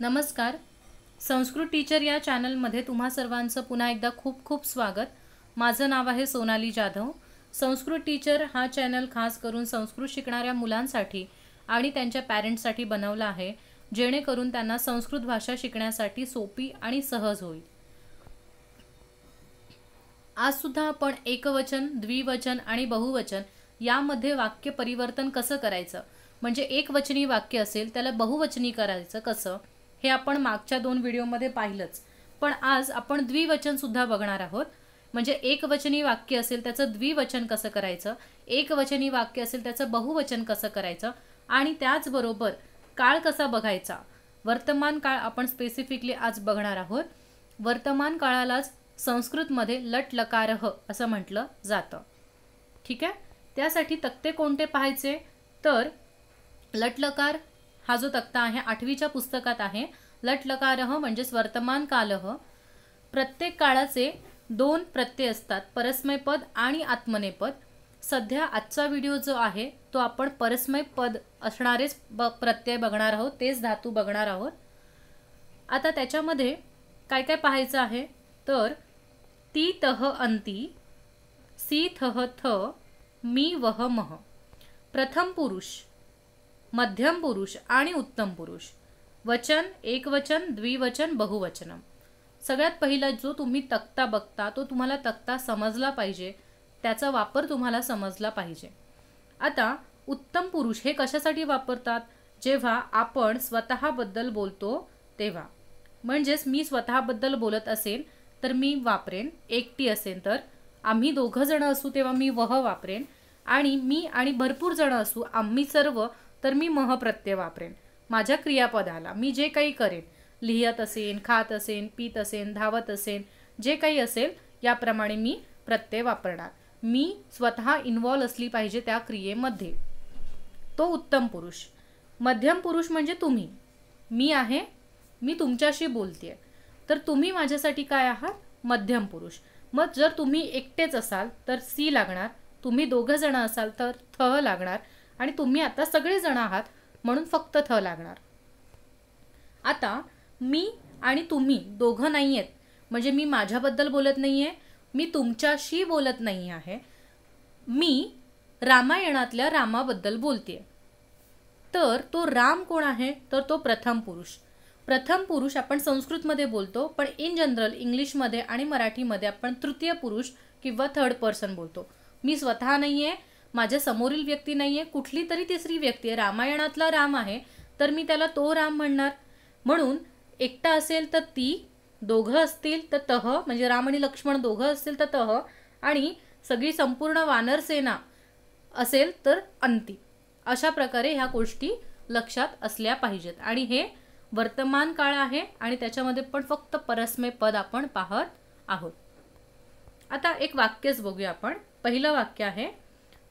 नमस्कार संस्कृत टीचर या चॅनलमध्ये तुम्हा सर्वांचं पुन्हा एकदा खूप खूप स्वागत माझं नाव आहे सोनाली जाधव संस्कृत टीचर हा चॅनल खास करून संस्कृत शिकणाऱ्या मुलांसाठी आणि त्यांच्या पॅरेंट्ससाठी बनवला आहे जेणेकरून त्यांना संस्कृत भाषा शिकण्यासाठी सोपी आणि सहज होईल आज सुद्धा आपण एकवचन द्विवचन आणि बहुवचन यामध्ये वाक्य परिवर्तन कसं करायचं म्हणजे एकवचनी वाक्य असेल त्याला बहुवचनी करायचं कसं हे आपण मागच्या दोन व्हिडिओमध्ये पाहिलंच पण आज आपण सुद्धा बघणार आहोत म्हणजे एकवचनी वाक्य असेल त्याचं द्विवचन कसं करायचं एकवचनी वाक्य असेल त्याचं बहुवचन कसं करायचं आणि त्याचबरोबर काळ कसा बघायचा वर्तमान काळ आपण स्पेसिफिकली आज बघणार आहोत वर्तमान काळालाच संस्कृतमध्ये लट लकारह असं म्हटलं जातं ठीक आहे त्यासाठी तक्ते कोणते पाहायचे तर लटलकार हा जो तक्ता आहे आठवीच्या पुस्तकात आहे लटलकारह म्हणजेच वर्तमान कालह प्रत्येक काळाचे दोन प्रत्यय असतात परस्मयपद आणि आत्मनेपद सध्या आजचा व्हिडिओ जो आहे तो आपण परस्मय पद असणारेच ब प्रत्यय बघणार आहोत तेच धातू बघणार आहोत आता त्याच्यामध्ये काय काय पाहायचं आहे तर ती तह अंती सी थह थ मी वह मह प्रथम पुरुष मध्यम पुरुष आणि उत्तम पुरुष वचन एकवचन द्विवचन बहुवचनम सगळ्यात पहिला जो तुम्ही तक्ता बघता तो तुम्हाला तक्ता समजला पाहिजे त्याचा वापर तुम्हाला समजला पाहिजे आता उत्तम पुरुष हे कशासाठी वापरतात जेव्हा आपण स्वतःबद्दल बोलतो तेव्हा म्हणजेच मी स्वतःबद्दल बोलत असेल तर मी वापरेन एकटी असेन तर आम्ही दोघं जण असू तेव्हा मी वह वापरेन आणि मी आणि भरपूर जण असू आम्ही सर्व तर मी मह प्रत्यय वापरेन माझ्या क्रियापदाला मी जे काही करेन लिहित असेन खात असेन पीत असेन धावत असेन जे काही असेल याप्रमाणे मी प्रत्यय वापरणार मी स्वतः इन्वॉल्व असली पाहिजे त्या क्रियेमध्ये तो उत्तम पुरुष मध्यम पुरुष म्हणजे तुम्ही मी आहे मी तुमच्याशी बोलते तर तुम्ही माझ्यासाठी काय आहात मध्यम पुरुष मग जर तुम्ही एकटेच असाल तर सी लागणार तुम्ही दोघं जण असाल तर थ लागणार आणि तुम्ही आता सगळेजण आहात म्हणून फक्त थ लागणार आता मी आणि तुम्ही दोघं नाही आहेत म्हणजे मी माझ्याबद्दल बोलत नाही आहे मी तुमच्याशी बोलत नाही आहे मी रामायणातल्या रामाबद्दल बोलते तर तो राम कोण आहे तर तो प्रथम पुरुष प्रथम पुरुष आपण संस्कृतमध्ये बोलतो पण इन जनरल इंग्लिशमध्ये आणि मराठीमध्ये आपण तृतीय पुरुष किंवा थर्ड पर्सन बोलतो मी स्वतः नाही आहे माझ्या समोरील व्यक्ती नाही आहे कुठली तरी तिसरी व्यक्ती आहे रामायणातला राम आहे तर मी त्याला तो राम म्हणणार म्हणून एकटा असेल तर ती दोघं असतील तर तह म्हणजे राम आणि लक्ष्मण दोघं असतील तर तह आणि सगळी संपूर्ण वानरसेना असेल तर अंती अशा प्रकारे ह्या गोष्टी लक्षात असल्या पाहिजेत आणि हे वर्तमान काळ आहे आणि त्याच्यामध्ये पण फक्त परस्मय पद आपण पाहत आहोत आता एक वाक्यच बघूया आपण पहिलं वाक्य आहे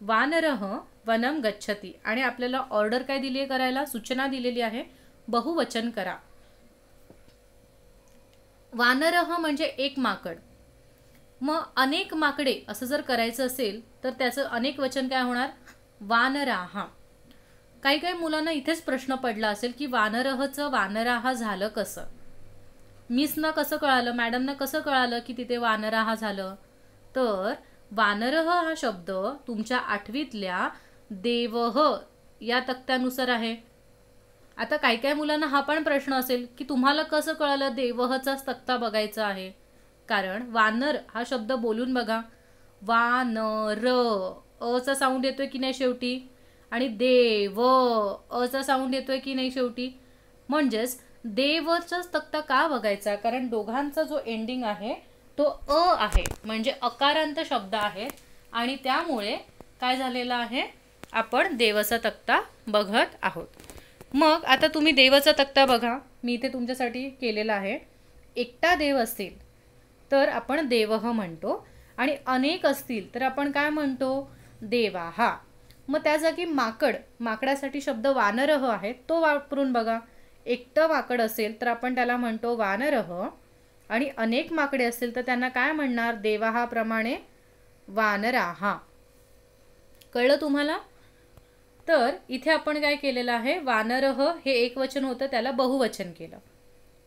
वानरह वनम गच्छती आणि आपल्याला ऑर्डर काय दिली आहे करायला सूचना दिलेली आहे बहुवचन करा वानरह म्हणजे एक माकड मग अनेक माकडे असं जर करायचं असेल तर त्याचं अनेक वचन काय होणार वानराहा काही काही मुलांना इथेच प्रश्न पडला असेल की वानरहचं वानराहा झालं कसं मिसना कसं कळालं मॅडमना कसं कळालं की तिथे वानराहा झालं तर वानरह हा शब्द तुमच्या आठवीतल्या देवह या तक्त्यानुसार आहे आता काही काही मुलांना हा पण प्रश्न असेल की तुम्हाला कसं कळलं देवहचाच तक्ता बघायचा आहे कारण वानर हा शब्द बोलून बघा वान अ र अचा साऊंड येतोय की नाही शेवटी आणि देव अचा साऊंड येतोय की नाही शेवटी म्हणजेच देवचाच तक्ता का बघायचा कारण दोघांचा जो एंडिंग आहे तो अ आहे म्हणजे अकारांत शब्द आहे आणि त्यामुळे काय झालेलं आहे आपण देवाचा तक्ता बघत आहोत मग आता तुम्ही देवाचा तक्ता बघा मी इथे तुमच्यासाठी केलेला आहे एकटा देव असतील तर आपण देवह म्हणतो आणि अनेक असतील तर आपण काय म्हणतो देवा हा मग त्या जागी माकड माकडासाठी शब्द वानरह आहे तो वापरून बघा एकटं वाकड असेल तर आपण त्याला म्हणतो वानरह आणि अनेक माकडे असतील तर त्यांना काय म्हणणार देवाहाप्रमाणे प्रमाणे वानरा हा कळलं तुम्हाला तर इथे आपण काय केलेलं आहे वानरह हे एक वचन होतं त्याला बहुवचन केलं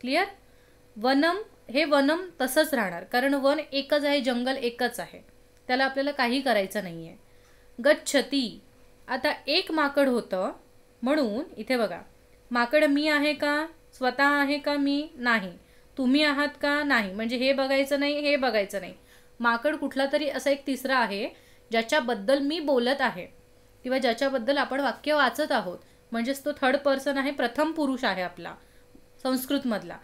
क्लिअर वनम हे वनम तसंच राहणार कारण वन एकच आहे जंगल एकच आहे त्याला आपल्याला काही करायचं नाही आहे गच्छती आता एक माकड होतं म्हणून इथे बघा माकड मी आहे का स्वतः आहे का मी नाही तुम्ही आहात का नाही म्हणजे हे बघायचं नाही हे बघायचं नाही माकड कुठला तरी असा एक तिसरा आहे ज्याच्याबद्दल मी बोलत आहे किंवा ज्याच्याबद्दल आपण वाक्य वाचत आहोत म्हणजेच तो थर्ड पर्सन आहे प्रथम पुरुष आहे आपला संस्कृतमधला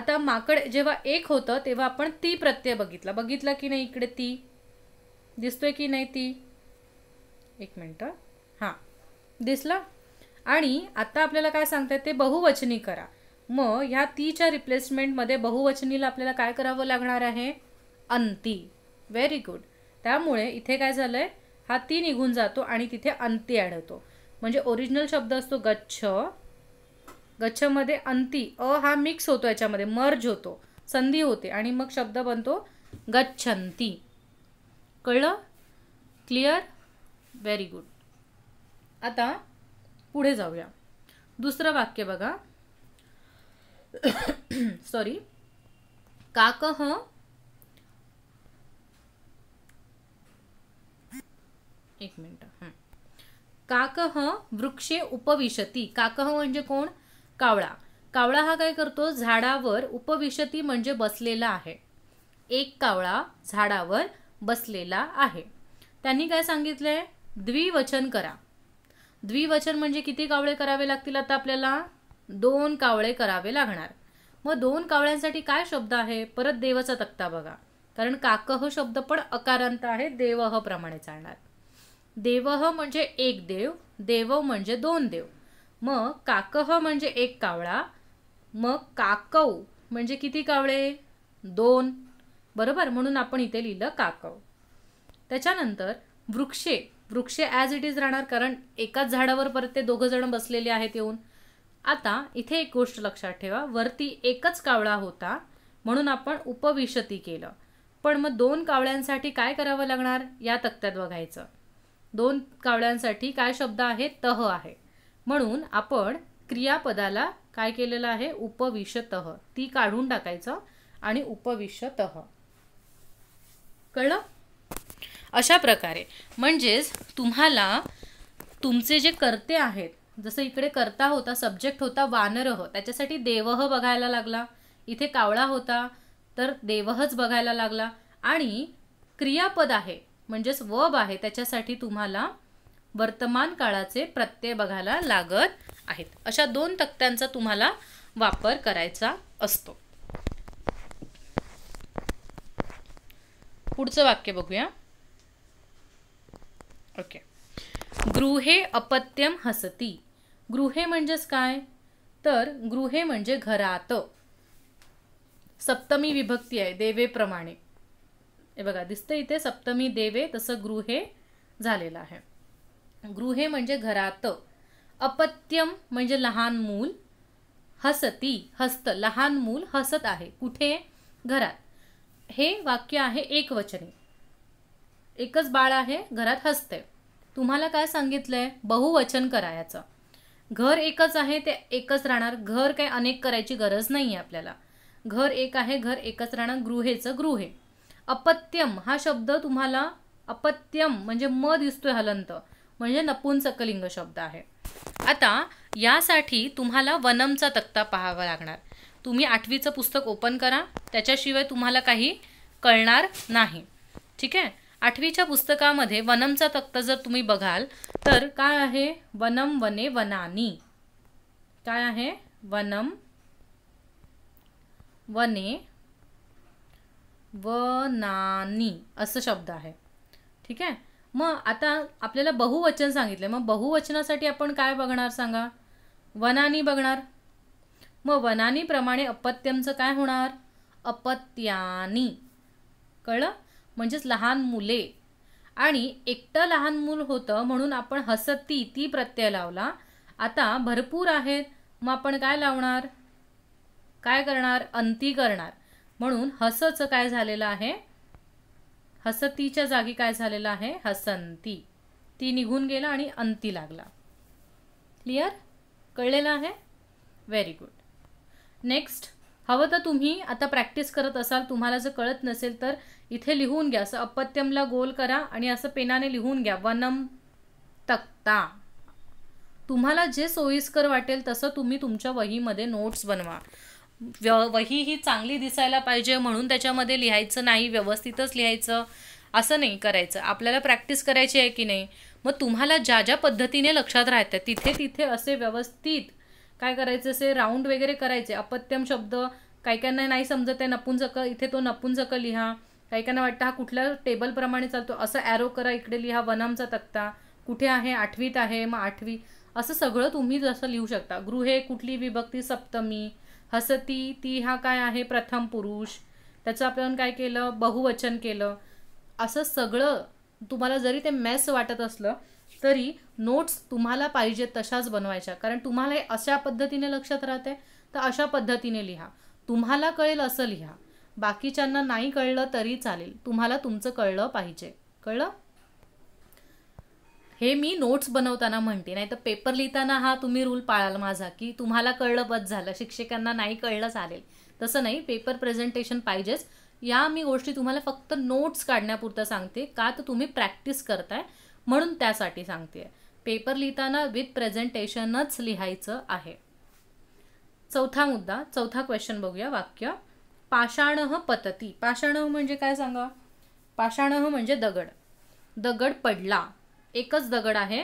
आता माकड जेव्हा एक होतं तेव्हा आपण ती प्रत्यय बघितला बघितला की नाही इकडे ती दिसतोय की नाही ती एक मिनटं हां दिसला आणि आता आपल्याला काय सांगतात ते बहुवचनी करा मग ह्या तीच्या रिप्लेसमेंटमध्ये बहुवचनीला आपल्याला काय करावं लागणार आहे अंती व्हेरी गुड त्यामुळे इथे काय झालं आहे हा ती निघून जातो आणि तिथे अंती आढळतो होतो म्हणजे ओरिजिनल शब्द असतो गच्छ गच्छमध्ये अंती अ हा मिक्स होतो याच्यामध्ये मर्ज होतो संधी होते आणि मग शब्द बनतो गच्छंती कळलं क्लिअर व्हेरी गुड आता पुढे जाऊया दुसरं वाक्य बघा सॉरी काकह एक मिनिट काकह वृक्षे उपविशती काकह म्हणजे कोण कावळा कावळा हा काय करतो झाडावर उपविशती म्हणजे बसलेला आहे एक कावळा झाडावर बसलेला आहे त्यांनी काय सांगितलंय द्विवचन करा द्विवचन म्हणजे किती कावळे करावे लागतील आता आपल्याला दोन कावळे करावे लागणार मग दोन कावळ्यांसाठी काय शब्द आहे परत देवाचा तक्ता बघा कारण काकह शब्द पण अकारांत आहे देवह प्रमाणे चालणार देवह म्हणजे एक देव देव म्हणजे दोन देव मग काकह म्हणजे एक कावळा मग काकव म्हणजे किती कावळे दोन बरोबर म्हणून आपण इथे लिहिलं काकव त्याच्यानंतर वृक्षे वृक्षे ॲज इट इज राहणार कारण एकाच झाडावर परत ते दोघं जण बसलेले आहेत येऊन आता इथे एक गोष्ट लक्षात ठेवा वरती एकच कावळा होता म्हणून आपण उपविशती केलं पण मग दोन कावळ्यांसाठी काय करावं लागणार या तक्त्यात बघायचं दोन कावळ्यांसाठी काय शब्द आहे तह आहे म्हणून आपण क्रियापदाला काय केलेलं आहे तह ती काढून टाकायचं आणि तह कळलं अशा प्रकारे म्हणजेच तुम्हाला तुमचे जे कर्ते आहेत जसं इकडे करता होता सब्जेक्ट होता वानरह हो. त्याच्यासाठी देवह बघायला लागला इथे कावळा होता तर देवहच बघायला लागला आणि क्रियापद आहे म्हणजेच वब आहे त्याच्यासाठी तुम्हाला वर्तमान काळाचे प्रत्यय बघायला लागत आहेत अशा दोन तक्त्यांचा तुम्हाला वापर करायचा असतो पुढचं वाक्य बघूया ओके गृहे अपत्यम हसती गृहे म्हणजेच काय तर गृहे म्हणजे घरात सप्तमी विभक्ती आहे देवेप्रमाणे हे बघा दिसतं इथे सप्तमी देवे तसं गृहे झालेलं आहे गृहे म्हणजे घरात अपत्यम म्हणजे लहान मूल हसती हस्त लहान मूल हसत आहे कुठे घरात हे वाक्य आहे एकवचने एकच बाळ आहे घरात हसते तुम्हाला काय सांगितलं आहे बहुवचन करायचं घर एकच आहे ते एकच राहणार घर काय अनेक करायची गरज नाही आहे आपल्याला घर एक आहे घर एकच राहणार गृहेचं गृहे अपत्यम हा शब्द तुम्हाला अपत्यम म्हणजे म दिसतोय हलंत म्हणजे नपुंसकलिंग शब्द आहे आता यासाठी तुम्हाला वनमचा तक्ता पाहावा लागणार तुम्ही आठवीचं पुस्तक ओपन करा त्याच्याशिवाय तुम्हाला काही कळणार नाही ठीक आहे आठवीच्या पुस्तकामध्ये वनमचा तक्त जर तुम्ही बघाल तर काय आहे वनम वने वनानी काय आहे वनम वने वनानी असं शब्द आहे ठीक आहे मग आता आपल्याला बहुवचन सांगितलं मग बहुवचनासाठी आपण काय बघणार सांगा वनानी बघणार मग वनानीप्रमाणे अपत्यमचं काय होणार अपत्यानी कळलं म्हणजेच लहान मुले आणि एकटं लहान मूल होतं म्हणून आपण हसती ती प्रत्यय लावला आता भरपूर आहेत मग आपण काय लावणार काय करणार अंती करणार म्हणून हसचं काय झालेलं आहे हसतीच्या जागी काय झालेलं आहे हसंती ती निघून गेला आणि अंती लागला क्लिअर कळलेलं आहे व्हेरी गुड नेक्स्ट हवं तर तुम्ही आता प्रॅक्टिस करत असाल तुम्हाला जर कळत नसेल तर इथे लिहून घ्या असं अपत्यमला गोल करा आणि असं पेनाने लिहून घ्या वनम तक्ता तुम्हाला जे सोयीस्कर वाटेल तसं तुम्ही तुमच्या वहीमध्ये नोट्स बनवा व्य वही ही चांगली दिसायला पाहिजे म्हणून त्याच्यामध्ये लिहायचं नाही व्यवस्थितच लिहायचं असं नाही करायचं आपल्याला प्रॅक्टिस करायची आहे की नाही मग तुम्हाला ज्या ज्या पद्धतीने लक्षात राहतं तिथे तिथे असे व्यवस्थित काय करायचं असे राऊंड वगैरे करायचे अपत्यम शब्द काही काहींना नाही समजत आहे नपुंसक इथे तो नपुंसक लिहा काही काहींना वाटतं हा कुठल्या टेबलप्रमाणे चालतो असं ॲरो करा इकडे लिहा वनमचा तक्ता कुठे आहे आठवीत आहे मग आठवी असं सगळं तुम्ही जसं लिहू शकता गृहे कुठली विभक्ती सप्तमी हसती ती हा काय आहे प्रथम पुरुष त्याचं आपण काय केलं बहुवचन केलं असं सगळं तुम्हाला जरी ते मॅस वाटत असलं तरी नोट्स तुम्हाला पाहिजे तशाच बनवायच्या कारण तुम्हाला अशा पद्धतीने लक्षात राहते तर अशा पद्धतीने लिहा तुम्हाला कळेल असं लिहा बाकीच्यांना नाही कळलं तरी चालेल तुम्हाला तुमचं कळलं पाहिजे कळलं हे मी नोट्स बनवताना म्हणते नाही तर पेपर लिहिताना हा तुम्ही रूल पाळाल माझा की तुम्हाला कळलं बस झालं शिक्षकांना नाही कळलं चालेल तसं नाही पेपर प्रेझेंटेशन पाहिजेच या मी गोष्टी तुम्हाला फक्त नोट्स काढण्यापुरतं सांगते का तर तुम्ही प्रॅक्टिस करताय म्हणून त्यासाठी सांगते पेपर लिहिताना विथ प्रेझेंटेशनच लिहायचं आहे चौथा मुद्दा चौथा क्वेश्चन बघूया वाक्य पाषाण पतती पाषाण म्हणजे काय सांगा पाषाण म्हणजे दगड दगड पडला एकच दगड आहे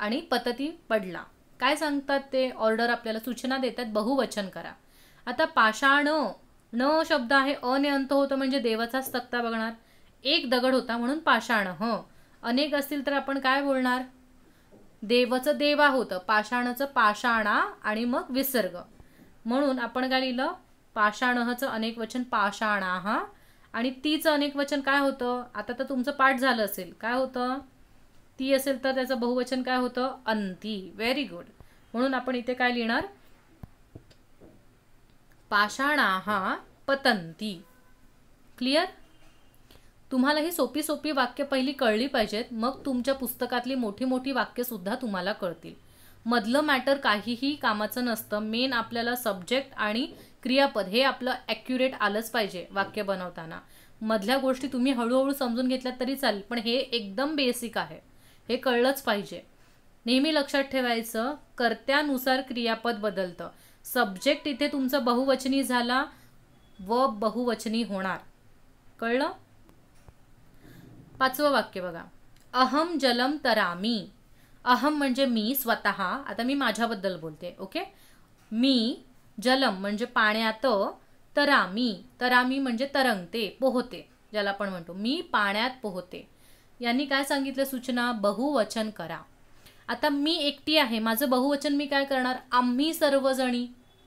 आणि पतती पडला काय सांगतात ते ऑर्डर आपल्याला सूचना देतात बहुवचन करा आता पाषाण न शब्द आहे अने अंत होतं म्हणजे देवाचाच तक्ता बघणार एक दगड होता म्हणून पाषाण अनेक असतील तर आपण काय बोलणार देवाचं देवा होतं पाषाणचं पाषाणा आणि मग विसर्ग म्हणून आपण काय लिहिलं पाषाणहचं अनेक वचन पाषाणा हा आणि तीचं अनेक वचन काय होतं आता तर तुमचं पाठ झालं असेल काय होतं ती असेल तर त्याचं बहुवचन काय होतं अंती व्हेरी गुड म्हणून आपण इथे काय लिहिणार पाषाणा हा पतंती क्लिअर तुम्हाला ही सोपी सोपी वाक्य पहिली कळली पाहिजेत मग तुमच्या पुस्तकातली मोठी मोठी वाक्य सुद्धा तुम्हाला कळतील मधलं मॅटर काहीही कामाचं नसतं मेन आपल्याला सब्जेक्ट आणि क्रियापद हे आपलं ॲक्युरेट आलंच पाहिजे वाक्य बनवताना मधल्या गोष्टी तुम्ही हळूहळू समजून घेतल्या तरी चालेल पण हे एकदम बेसिक आहे हे कळलंच पाहिजे नेहमी लक्षात ठेवायचं कर्त्यानुसार क्रियापद बदलतं सब्जेक्ट इथे तुमचं बहुवचनी झाला व बहुवचनी होणार कळलं पाचवं वाक्य बघा अहम जलम तरामी अहम म्हणजे मी स्वतः आता मी माझ्याबद्दल बोलते ओके मी जलम म्हणजे पाण्यात तरामी तरामी म्हणजे तरंगते पोहते ज्याला आपण म्हणतो मी पाण्यात पोहते यांनी काय सांगितलं सूचना बहुवचन करा आता मी एकटी आहे माझं बहुवचन मी काय करणार आम्ही सर्वजणी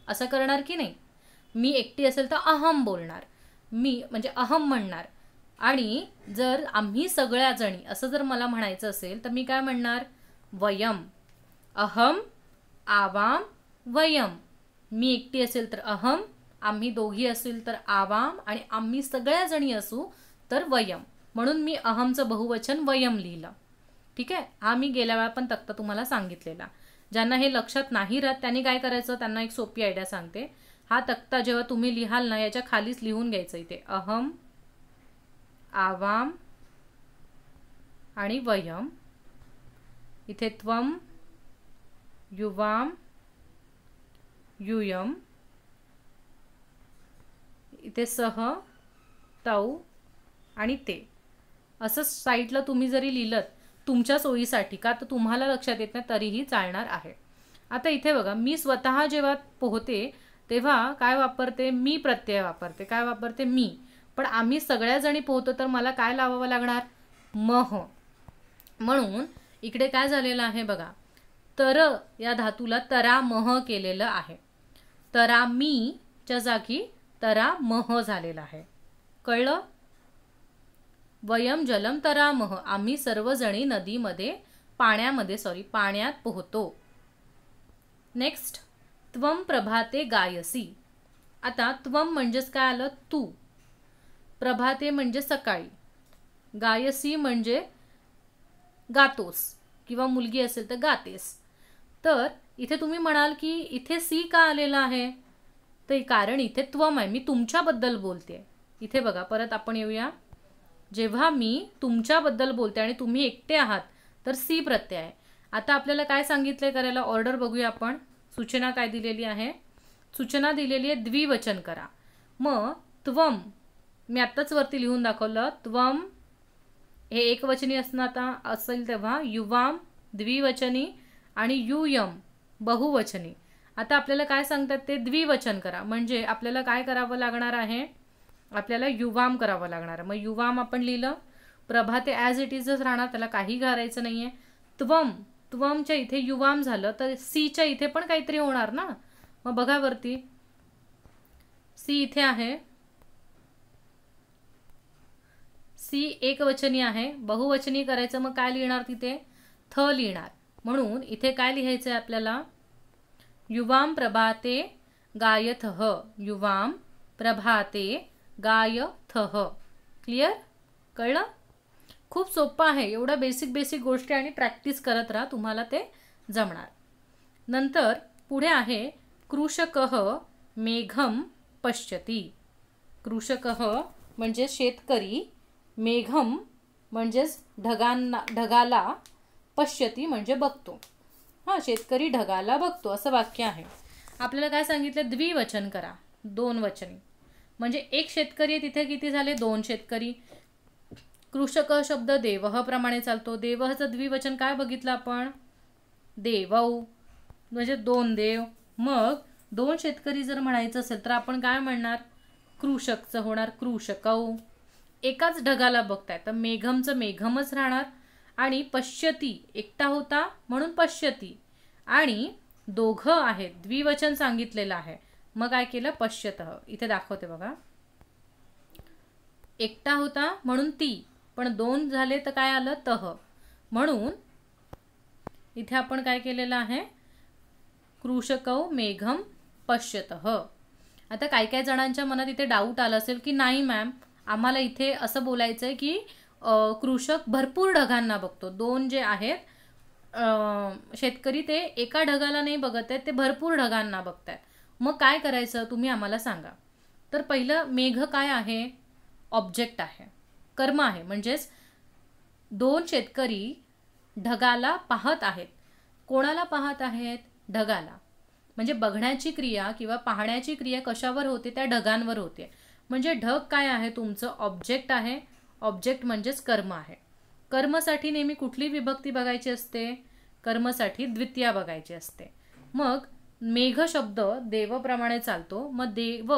असं करणार की नाही मी एकटी असेल तर अहम बोलणार मी म्हणजे अहम म्हणणार आणि जर आम्ही सगळ्याजणी असं जर मला म्हणायचं असेल तर मी काय म्हणणार वयम अहम आवाम वयम मी एकटी असेल तर अहम आम्ही दोघी असेल तर आवाम आणि आम्ही सगळ्याजणी असू तर वयम म्हणून मी अहमचं बहुवचन वयम लिहिलं ठीक आहे हा मी गेल्या वेळा पण तक्ता तुम्हाला सांगितलेला ज्यांना हे लक्षात नाही राहत त्यांनी काय करायचं त्यांना एक सोपी आयडिया सांगते हा तक्ता जेव्हा तुम्ही लिहाल ना याच्या खालीच लिहून घ्यायचं इथे अहम आवाम आणि वयम इथे त्वम युवाम युयम इथे सह तौ आणि ते असं साईडला तुम्ही जरी लिहिलं तुमच्या सोयीसाठी का तर तुम्हाला लक्षात येत नाही तरीही चालणार आहे आता इथे बघा मी स्वतः जेव्हा पोहते तेव्हा काय वापरते मी प्रत्यय वापरते काय वापरते मी पण आम्ही सगळ्याजणी पोहतो तर मला काय लावावं लागणार मह म्हणून इकडे काय झालेलं आहे बघा तर या धातूला तरा मह केलेलं आहे तरा मी च्या जागी तरा मह झालेला आहे कळलं वयम जलम तरा मह आम्ही सर्वजणी नदीमध्ये पाण्यामध्ये सॉरी पाण्यात पोहतो नेक्स्ट त्वम प्रभाते गायसी आता त्वम म्हणजेच काय आलं तू प्रभाते म्हणजे सकाळी गायसी म्हणजे गातोस किंवा मुलगी असेल तर गातेस तर इथे तुम्ही म्हणाल की इथे सी का आलेलं आहे तर कारण इथे त्वम आहे मी तुमच्याबद्दल बोलते इथे बघा परत आपण येऊया जेव्हा मी तुमच्याबद्दल बोलते आणि तुम्ही एकटे आहात तर सी प्रत्यय आहे आता आपल्याला काय सांगितलं आहे करायला ऑर्डर बघूया आपण सूचना काय दिलेली आहे सूचना दिलेली आहे द्विवचन करा मग त्वम मी आत्ताच वरती लिहून दाखवलं त्वम हे एकवचनी असणार आता असेल तेव्हा युवाम द्विवचनी आणि युयम बहुवचनी आता आपल्याला काय सांगतात ते द्विवचन करा म्हणजे आपल्याला काय करावं लागणार आहे आपल्याला युवाम करावं लागणार आहे मग युवाम आपण लिहिलं प्रभाते ॲज इट इजच राहणार त्याला काही घालायचं नाही आहे त्वम त्वमच्या इथे युवाम झालं तर सीच्या इथे पण काहीतरी होणार ना मग बघा वरती सी इथे आहे सी एकवचनी आहे बहुवचनी करायचं मग काय लिहिणार तिथे थ लिहिणार म्हणून इथे काय लिहायचं आहे आपल्याला युवाम प्रभाते गायथ युवाम प्रभाते गायथ क्लिअर कळलं खूप सोपं आहे एवढं बेसिक बेसिक गोष्टी आणि प्रॅक्टिस करत राहा तुम्हाला ते जमणार नंतर पुढे आहे कृषक मेघम पश्यती कृषक म्हणजे शेतकरी मेघम म्हणजेच ढगांना ढगाला पश्यती म्हणजे बघतो हां शेतकरी ढगाला बघतो असं वाक्य आहे आपल्याला काय सांगितलं द्विवचन करा दोन वचने म्हणजे एक शेतकरी तिथे किती झाले दोन शेतकरी कृषक शब्द देवह प्रमाणे चालतो देवहचं द्विवचन काय बघितलं आपण देवऊ म्हणजे दोन देव मग दोन शेतकरी जर म्हणायचं असेल तर आपण काय म्हणणार कृषकचं होणार कृषकऊ एकाच ढगाला बघताय तर मेघमचं मेघमच राहणार आणि पश्यती एकटा होता म्हणून पश्यती आणि दोघं आहेत द्विवचन सांगितलेलं आहे मग काय केलं पश्यत इथे दाखवते बघा एकटा होता म्हणून ती पण दोन झाले तर काय आलं तह म्हणून इथे आपण काय केलेलं आहे कृषकौ मेघम पश्यत आता काही काही जणांच्या मनात इथे डाऊट आला असेल की नाही मॅम आम्हाला इथे असं बोलायचं आहे की कृषक भरपूर ढगांना बघतो दोन जे आहेत शेतकरी ते एका ढगाला नाही बघत आहेत ते भरपूर ढगांना बघत आहेत मग काय करायचं तुम्ही आम्हाला सांगा तर पहिलं मेघ काय आहे ऑब्जेक्ट आहे कर्म आहे म्हणजेच दोन शेतकरी ढगाला पाहत आहेत कोणाला पाहत आहेत ढगाला म्हणजे बघण्याची क्रिया किंवा पाहण्याची क्रिया कशावर होते त्या ढगांवर होते म्हणजे ढग काय आहे तुमचं ऑब्जेक्ट आहे ऑब्जेक्ट म्हणजेच कर्म आहे कर्मसाठी नेहमी कुठली विभक्ती बघायची असते कर्मसाठी द्वितीया बघायची असते मग मेघ शब्द देवप्रमाणे चालतो मग देव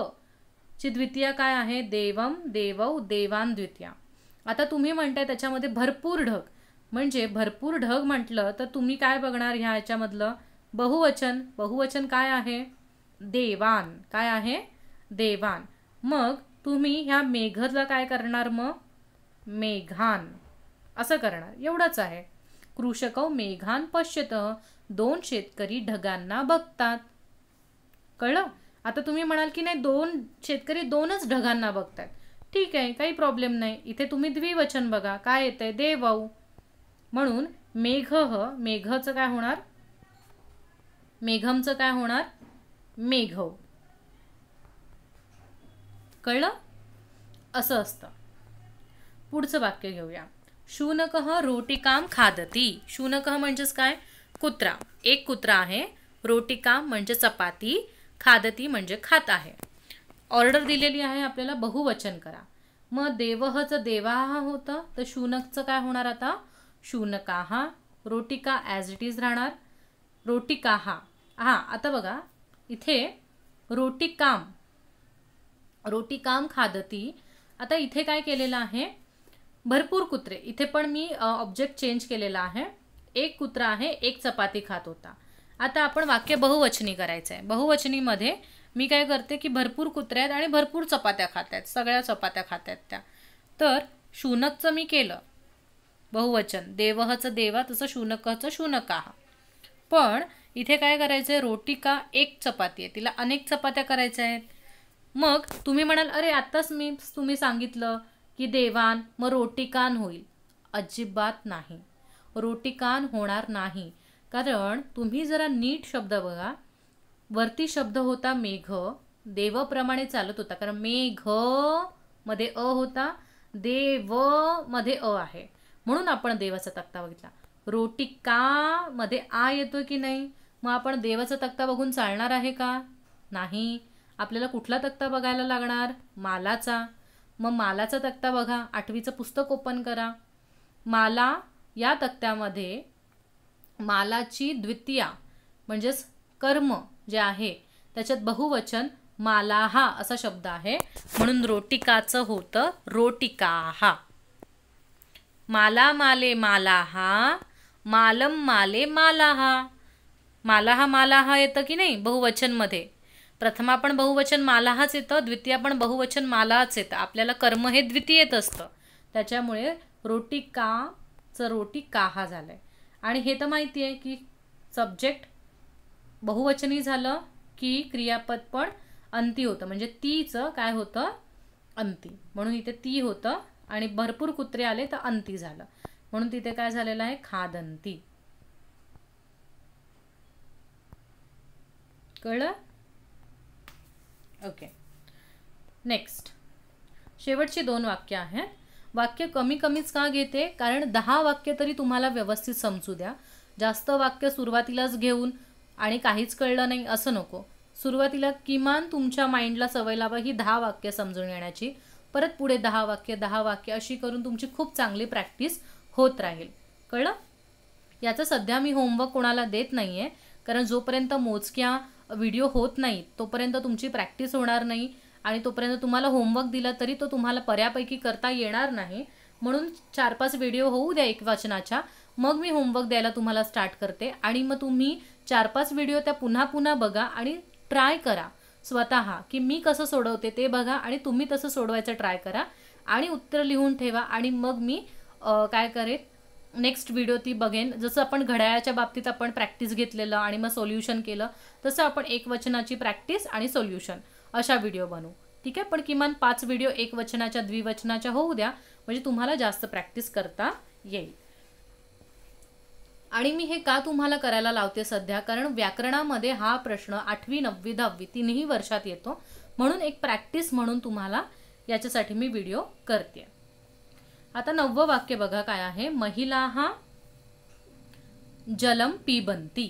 ची द्वितीया काय आहे देवम देवौ देवान द्वितीया आता तुम्ही म्हणताय त्याच्यामध्ये भरपूर ढग म्हणजे भरपूर ढग म्हटलं तर तुम्ही काय बघणार ह्या याच्यामधलं बहुवचन बहुवचन काय आहे देवान काय आहे देवान मग तुम्ही ह्या मेघला काय करणार मग मेघान असं करणार एवढंच आहे कृषकौ मेघान पश्यत दोन शेतकरी ढगांना बघतात कळलं आता तुम्ही म्हणाल की नाही दोन शेतकरी दोनच ढगांना बघतात ठीक आहे काही प्रॉब्लेम नाही इथे तुम्ही द्विवचन बघा काय दे देवौ म्हणून मेघ मेघचं काय होणार मेघमचं काय होणार मेघव कळलं असं असतं पुढचं वाक्य घेऊया शूनकह रोटिकाम खादती शूनकह म्हणजेच काय कुत्रा एक कुत्रा आहे रोटिकाम म्हणजे चपाती खादती म्हणजे खात आहे ऑर्डर दिलेली आहे आपल्याला बहुवचन करा मग देवहचं देवा होतं तर शूनकचं काय होणार आता शूनकाहा रोटिका ॲज इट इज राहणार रोटिका हा हा आता बघा इथे रोटिकाम रोटी काम खादती आता इथे काय केलेलं आहे भरपूर कुत्रे इथे पण मी ऑब्जेक्ट चेंज केलेला आहे एक कुत्रा आहे एक चपाती खात होता आता आपण वाक्य बहुवचनी करायचं आहे बहुवचनीमध्ये मी काय करते की भरपूर कुत्रे आहेत आणि भरपूर चपात्या खात आहेत सगळ्या चपात्या खात आहेत त्या तर शूनकचं मी केलं बहुवचन देवहचं देवा तसं शूनकचं शूनकाह पण इथे काय करायचं आहे का एक चपाती आहे तिला अनेक चपात्या करायच्या आहेत मग तुम्ही म्हणाल अरे आत्ताच मी तुम्ही सांगितलं की देवान मग रोटी कान होईल अजिबात नाही रोटी कान होणार नाही कारण तुम्ही जरा नीट शब्द बघा वरती शब्द होता मेघ देवप्रमाणे चालत होता कारण मेघ मध्ये अ होता देव मध्ये अ आहे म्हणून आपण देवाचा तक्ता बघितला रोटी का मध्ये आ येतो की नाही मग आपण देवाचा तक्ता बघून चालणार आहे का नाही आपल्याला कुठला तक्ता बघायला लागणार मालाचा मग मालाचा तक्ता बघा आठवीचं पुस्तक ओपन करा माला या तक्त्यामध्ये मालाची द्वितीया म्हणजेच कर्म जे आहे त्याच्यात बहुवचन माला हा असा शब्द आहे म्हणून रोटिकाचं होतं रोटिका हा माला माले मालाहा मालम माले माला हा माला हा येतं की नाही बहुवचनमध्ये प्रथमा पण बहुवचन मालाहाच येतं द्वितीय पण बहुवचन मालाच येतं आपल्याला कर्म हे द्वितीयेत असतं त्याच्यामुळे रोटी का च रोटी का हा झालं आणि हे तर माहिती आहे की सब्जेक्ट बहुवचनी झालं की क्रियापद पण अंती होतं म्हणजे तीचं काय होतं अंती म्हणून इथे ती होतं आणि भरपूर कुत्रे आले तर अंती झालं म्हणून तिथे काय झालेलं आहे खादंती कळलं ओके नेक्स्ट शेवटची दोन वाक्य आहेत वाक्य कमी कमीच का घेते कारण दहा वाक्य तरी तुम्हाला व्यवस्थित समजू द्या जास्त वाक्य सुरुवातीलाच घेऊन आणि काहीच कळलं नाही असं नको सुरुवातीला किमान तुमच्या माइंडला सवय लावा ही दहा वाक्य समजून येण्याची परत पुढे दहा वाक्य दहा वाक्य अशी करून तुमची खूप चांगली प्रॅक्टिस होत राहील कळलं याचं सध्या मी होमवर्क कोणाला देत नाही आहे कारण जोपर्यंत मोजक्या व्हिडिओ होत नाही तोपर्यंत तुमची प्रॅक्टिस होणार नाही आणि तोपर्यंत तुम्हाला होमवर्क दिला तरी तो तुम्हाला बऱ्यापैकी करता येणार नाही म्हणून चार पाच व्हिडिओ होऊ द्या एक वाचनाच्या मग मी होमवर्क द्यायला तुम्हाला स्टार्ट करते आणि मग तुम्ही चार पाच व्हिडिओ त्या पुन्हा पुन्हा बघा आणि ट्राय करा स्वतः की मी कसं सोडवते ते बघा आणि तुम्ही तसं सोडवायचं ट्राय करा आणि उत्तर लिहून ठेवा आणि मग मी काय करेन नेक्स्ट व्हिडिओ ती बघेन जसं आपण घड्याळाच्या बाबतीत आपण प्रॅक्टिस घेतलेलं आणि मग सोल्युशन केलं तसं आपण एकवचनाची प्रॅक्टिस आणि सोल्युशन अशा व्हिडिओ बनवू ठीक आहे पण किमान पाच व्हिडिओ वचनाच्या द्विवचनाच्या होऊ द्या म्हणजे तुम्हाला जास्त प्रॅक्टिस करता येईल आणि मी हे का तुम्हाला करायला लावते सध्या कारण व्याकरणामध्ये हा प्रश्न आठवी नववी दहावी तीनही वर्षात येतो म्हणून एक प्रॅक्टिस म्हणून तुम्हाला याच्यासाठी मी व्हिडिओ करते आता नववं वाक्य बघा काय आहे महिला हा जलम पिबंती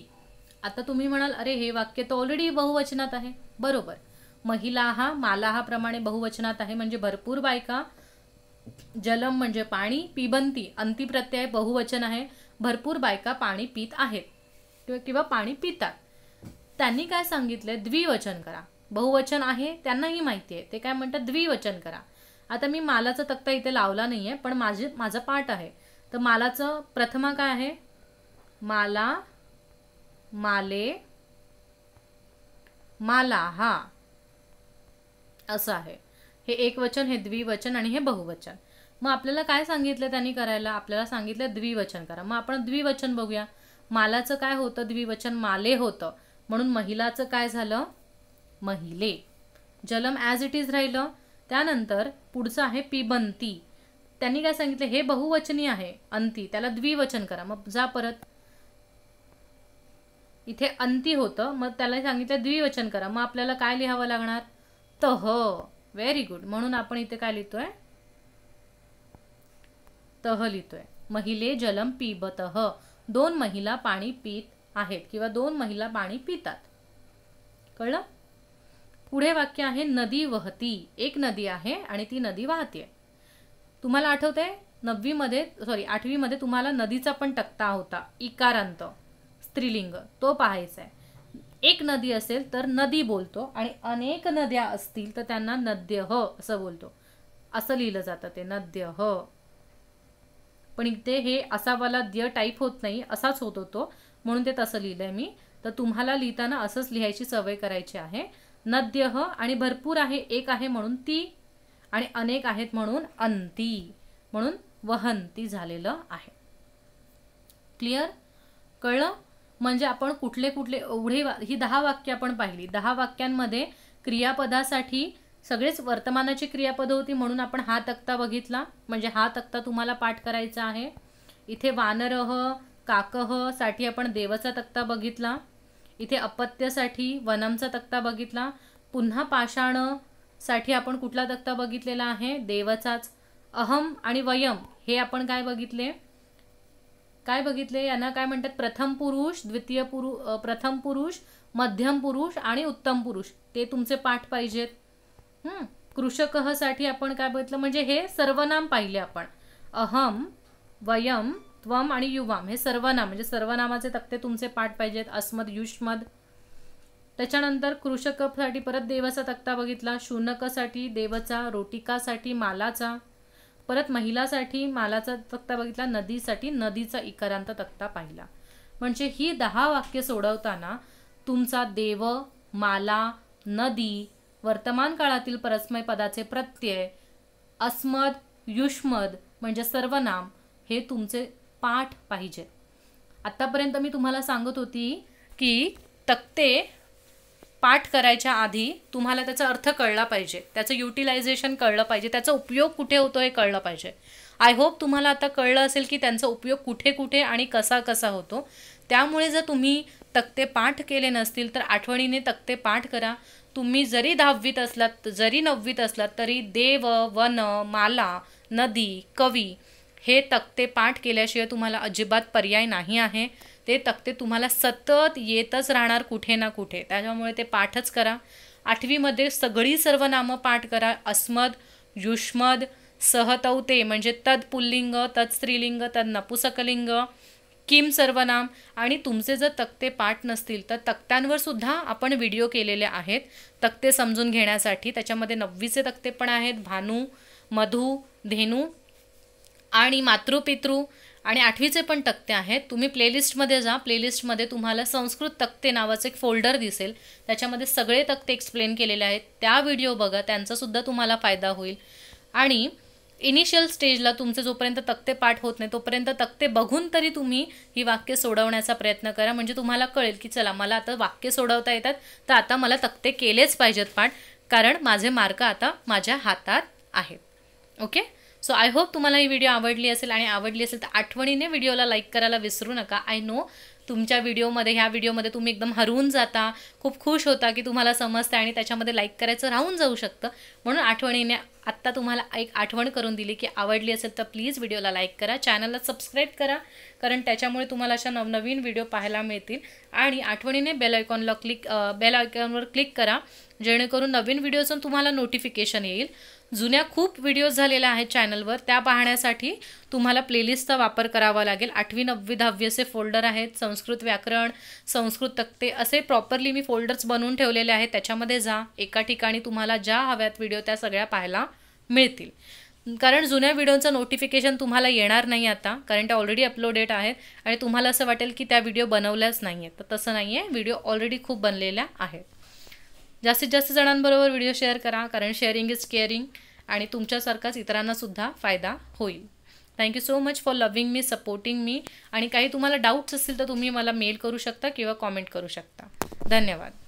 आता तुम्ही म्हणाल अरे हे वाक्य तर ऑलरेडी बहुवचनात आहे बरोबर महिला हा माला हा प्रमाणे बहुवचनात आहे म्हणजे भरपूर बायका जलम म्हणजे पाणी पिबंती अंतिप्रत्यय प्रत्यय बहुवचन आहे भरपूर बायका पाणी पित आहेत किंवा पाणी पितात त्यांनी काय सांगितलंय द्विवचन करा बहुवचन आहे त्यांनाही माहिती आहे ते काय म्हणतात द्विवचन करा आता मी मालाचा तक्ता इथे लावला नाहीये पण माझे माझा पाठ आहे तर मालाचं प्रथमा काय आहे माला माले माला हा असं आहे हे एक वचन हे द्विवचन आणि हे बहुवचन मग आपल्याला काय सांगितलं त्यांनी करायला आपल्याला सांगितलं द्विवचन करा मग आपण द्विवचन बघूया मालाचं काय होतं द्विवचन माले होतं म्हणून महिलाचं काय झालं महिले जलम ॲज इट इज राहिलं त्यानंतर पुढचं आहे पिबंती त्यांनी काय सांगितलं हे बहुवचनी आहे अंती त्याला द्विवचन करा मग जा परत इथे अंती होतं मग त्याला सांगितलं द्विवचन करा मग आपल्याला काय लिहावं लागणार तह व्हेरी गुड म्हणून आपण इथे काय लिहितोय तह लिहितोय महिले जलम पिबत दोन महिला पाणी पित आहेत किंवा दोन महिला पाणी पितात कळलं पुढे वाक्य आहे नदी वहती एक नदी आहे आणि ती नदी वाहते तुम्हाला आठवत आहे नववीमध्ये सॉरी आठवीमध्ये तुम्हाला नदीचा पण टक्ता होता इकारांत स्त्रीलिंग तो पाहायचा आहे एक नदी असेल तर नदी बोलतो आणि अनेक नद्या असतील तर त्यांना नद्य ह असं बोलतो असं लिहिलं जातं ते नद्य ह पण इथे हे असावाला द्य टाईप होत नाही असाच होत होतो म्हणून ते तसं लिहिलंय मी तर तुम्हाला लिहिताना असंच लिहायची सवय करायची आहे नद्यह आणि भरपूर आहे एक आहे म्हणून ती आणि अनेक आहेत म्हणून अंती म्हणून वहंती झालेलं आहे क्लिअर कळलं म्हणजे आपण कुठले कुठले एवढे ही दहा वाक्य आपण पाहिली दहा वाक्यांमध्ये क्रियापदासाठी सगळेच वर्तमानाची क्रियापद होती म्हणून आपण हा तक्ता बघितला म्हणजे हा तक्ता तुम्हाला पाठ करायचा आहे इथे वानरह काकह साठी आपण देवाचा तक्ता बघितला इथे अपत्यसाठी वनमचा तक्ता बघितला पुन्हा पाषाणसाठी आपण कुठला तक्ता बघितलेला आहे देवाचाच अहम आणि वयम हे आपण काय बघितले काय बघितले यांना काय म्हणतात प्रथम पुरुष द्वितीय पुरु प्रथम पुरुष मध्यम पुरुष आणि उत्तम पुरुष ते तुमचे पाठ पाहिजेत साठी आपण काय बघितलं म्हणजे हे सर्वनाम पाहिले आपण अहम वयम त्वम आणि युवाम हे सर्वनाम म्हणजे सर्वनामाचे तक्ते तुमचे पाठ पाहिजेत अस्मद युष्मद त्याच्यानंतर कृषकसाठी परत देवाचा तक्ता बघितला शूनकासाठी देवचा रोटिकासाठी मालाचा परत महिलासाठी मालाचा तक्ता बघितला नदीसाठी नदीचा इकारांत तक्ता पाहिला म्हणजे ही दहा वाक्य सोडवताना तुमचा देव माला नदी वर्तमान काळातील परस्मय पदाचे प्रत्यय अस्मद युष्मद म्हणजे सर्वनाम हे तुमचे पाठ पाहिजे आत्तापर्यंत मी तुम्हाला सांगत होती की तक्ते पाठ करायच्या आधी तुम्हाला त्याचा अर्थ कळला पाहिजे त्याचं युटिलायझेशन कळलं पाहिजे त्याचा उपयोग कुठे होतो हे कळलं पाहिजे आय होप तुम्हाला आता कळलं असेल की त्यांचा उपयोग कुठे कुठे आणि कसा कसा होतो त्यामुळे जर तुम्ही तक्ते पाठ केले नसतील तर आठवणीने तक्ते पाठ करा तुम्ही जरी दहावीत असलात जरी नववीत असलात तरी देव वन माला नदी कवी हे तक्ते पाठ केल्याशिवाय तुम्हाला अजिबात पर्याय नाही आहे ते तक्ते तुम्हाला सतत येतच राहणार कुठे ना कुठे त्याच्यामुळे ते पाठच करा आठवीमध्ये सगळी सर्व नामं पाठ करा अस्मद युष्मद सहतवते म्हणजे तद पुल्लिंग तद् स्त्रीलिंग तद् नपुसकलिंग किम सर्वनाम आणि तुमचे जर तक्ते पाठ नसतील तर तक्त्यांवर सुद्धा आपण व्हिडिओ केलेले आहेत तक्ते समजून घेण्यासाठी त्याच्यामध्ये नववीचे तक्ते पण आहेत भानू मधू धेनू आणि मातृपितृ आणि आठवीचे पण तक्ते आहेत तुम्ही प्लेलिस्टमध्ये जा प्लेलिस्टमध्ये तुम्हाला संस्कृत तक्ते नावाचं एक फोल्डर दिसेल त्याच्यामध्ये सगळे तक्ते एक्सप्लेन केलेले आहेत त्या व्हिडिओ बघा त्यांचासुद्धा तुम्हाला फायदा होईल आणि इनिशियल स्टेजला तुमचे जोपर्यंत तक्ते पाठ होत नाही तोपर्यंत तक्ते बघून तरी तुम्ही ही वाक्य सोडवण्याचा प्रयत्न करा म्हणजे तुम्हाला कळेल की चला मला आता वाक्य सोडवता येतात तर आता मला तक्ते केलेच पाहिजेत पाठ कारण माझे मार्क आता माझ्या हातात आहेत ओके सो आय होप तुम्हाला ही व्हिडिओ आवडली असेल आणि आवडली असेल तर आठवणीने व्हिडिओला लाईक करायला विसरू नका आय नो तुमच्या व्हिडिओमध्ये ह्या व्हिडिओमध्ये तुम्ही एकदम हरवून जाता खूप खुश होता की तुम्हाला समजतं आणि त्याच्यामध्ये लाईक करायचं राहून जाऊ शकतं म्हणून आठवणीने आत्ता तुम्हाला एक आठवण करून दिली की आवडली असेल तर प्लीज व्हिडिओला लाईक करा चॅनलला सबस्क्राईब करा कारण त्याच्यामुळे तुम्हाला अशा नवनवीन व्हिडिओ पाहायला मिळतील आणि आठवणीने बेल आयकॉनला क्लिक बेल आयकॉनवर क्लिक करा जेणेकरून नवीन व्हिडिओचं तुम्हाला नोटिफिकेशन येईल जुन्या खूप व्हिडिओज झालेल्या आहेत चॅनलवर त्या पाहण्यासाठी तुम्हाला प्लेलिस्टचा वापर करावा लागेल आठवी नववी दहावी असे फोल्डर आहेत संस्कृत व्याकरण संस्कृत तक्ते असे प्रॉपरली मी फोल्डर्स बनवून ठेवलेले आहेत त्याच्यामध्ये जा एका ठिकाणी तुम्हाला ज्या हव्यात व्हिडिओ त्या सगळ्या पाहायला मिळतील कारण जुन्या व्हिडिओचं नोटिफिकेशन तुम्हाला येणार नाही आता कारण त्या ऑलरेडी अपलोडेड आहेत आणि तुम्हाला असं वाटेल की त्या व्हिडिओ बनवल्याच नाही आहेत तर तसं नाही आहे व्हिडिओ ऑलरेडी खूप बनलेल्या आहेत जास्तीत जास्त जणांबरोबर व्हिडिओ शेअर करा कारण शेअरिंग इज केअरिंग आणि तुमच्यासारखाच इतरांनासुद्धा फायदा होईल thank you so much for loving me supporting me आणि काही तुम्हाला डाऊट्स असतील तर तुम्ही मला मेल करू शकता किंवा कॉमेंट करू शकता धन्यवाद